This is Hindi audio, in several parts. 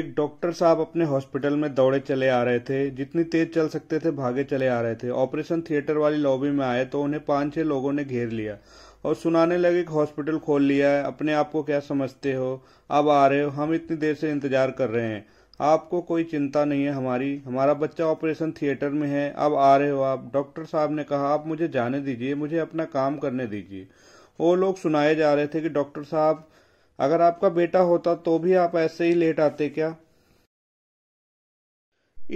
एक डॉक्टर साहब अपने हॉस्पिटल में दौड़े चले आ रहे थे जितनी तेज चल सकते थे भागे चले आ रहे थे ऑपरेशन थिएटर वाली लॉबी में आए तो उन्हें पांच छह लोगों ने घेर लिया और सुनाने लगे कि हॉस्पिटल खोल लिया है अपने आप को क्या समझते हो अब आ रहे हो हम इतनी देर से इंतजार कर रहे हैं आपको कोई चिंता नहीं है हमारी हमारा बच्चा ऑपरेशन थिएटर में है अब आ रहे हो आप डॉक्टर साहब ने कहा आप मुझे जाने दीजिए मुझे अपना काम करने दीजिए वो लोग सुनाए जा रहे थे कि डॉक्टर साहब अगर आपका बेटा होता तो भी आप ऐसे ही लेट आते क्या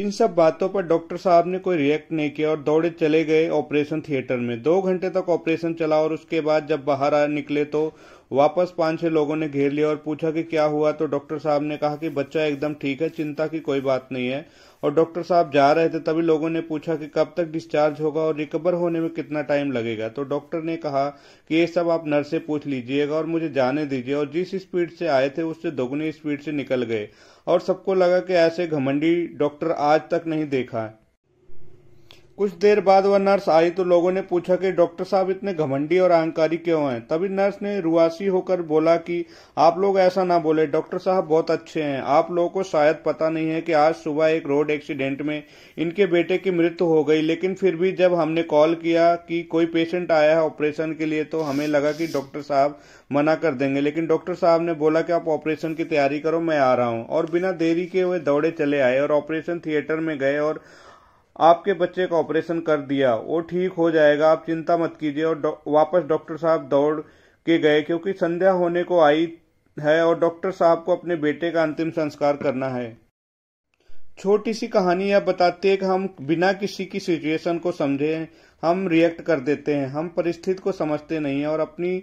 इन सब बातों पर डॉक्टर साहब ने कोई रिएक्ट नहीं किया और दौड़े चले गए ऑपरेशन थिएटर में दो घंटे तक ऑपरेशन चला और उसके बाद जब बाहर आ निकले तो वापस पांच छह लोगों ने घेर लिया और पूछा कि क्या हुआ तो डॉक्टर साहब ने कहा कि बच्चा एकदम ठीक है चिंता की कोई बात नहीं है और डॉक्टर साहब जा रहे थे तभी लोगों ने पूछा कि कब तक डिस्चार्ज होगा और रिकवर होने में कितना टाइम लगेगा तो डॉक्टर ने कहा कि ये सब आप नर्स से पूछ लीजिएगा और मुझे जाने दीजिए और जिस स्पीड से आए थे उससे दोगुनी स्पीड से निकल गए और सबको लगा कि ऐसे घमंडी डॉक्टर आज तक नहीं देखा कुछ देर बाद वह नर्स आई तो लोगों ने पूछा कि डॉक्टर साहब इतने घमंडी और अहंकारी क्यों हैं तभी नर्स ने रुआसी होकर बोला कि आप लोग ऐसा ना बोले डॉक्टर साहब बहुत अच्छे हैं आप लोगों को शायद पता नहीं है कि आज सुबह एक रोड एक्सीडेंट में इनके बेटे की मृत्यु हो गई लेकिन फिर भी जब हमने कॉल किया कि कोई पेशेंट आया है ऑपरेशन के लिए तो हमें लगा कि डॉक्टर साहब मना कर देंगे लेकिन डॉक्टर साहब ने बोला कि आप ऑपरेशन की तैयारी करो मैं आ रहा हूँ और बिना देरी के वे दौड़े चले आए और ऑपरेशन थिएटर में गए और आपके बच्चे का ऑपरेशन कर दिया वो ठीक हो जाएगा आप चिंता मत कीजिए और डौ, वापस डॉक्टर साहब दौड़ के गए क्योंकि संध्या होने को आई है और डॉक्टर साहब को अपने बेटे का अंतिम संस्कार करना है छोटी सी कहानी यह बताती है कि हम बिना किसी की सिचुएशन को समझे हम रिएक्ट कर देते हैं हम परिस्थिति को समझते नहीं है और अपनी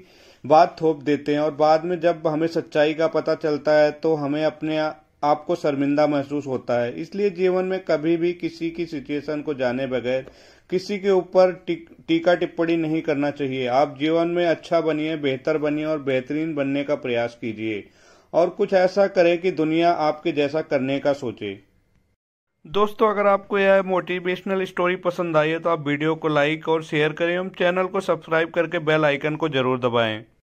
बात थोप देते हैं और बाद में जब हमें सच्चाई का पता चलता है तो हमें अपने आपको शर्मिंदा महसूस होता है इसलिए जीवन में कभी भी किसी की सिचुएशन को जाने बगैर किसी के ऊपर टीका टिप्पणी नहीं करना चाहिए आप जीवन में अच्छा बनिए बेहतर बनिए और बेहतरीन बनने का प्रयास कीजिए और कुछ ऐसा करें कि दुनिया आपके जैसा करने का सोचे दोस्तों अगर आपको यह मोटिवेशनल स्टोरी पसंद आई है तो आप वीडियो को लाइक और शेयर करें एवं चैनल को सब्सक्राइब करके बेल आइकन को जरूर दबाएं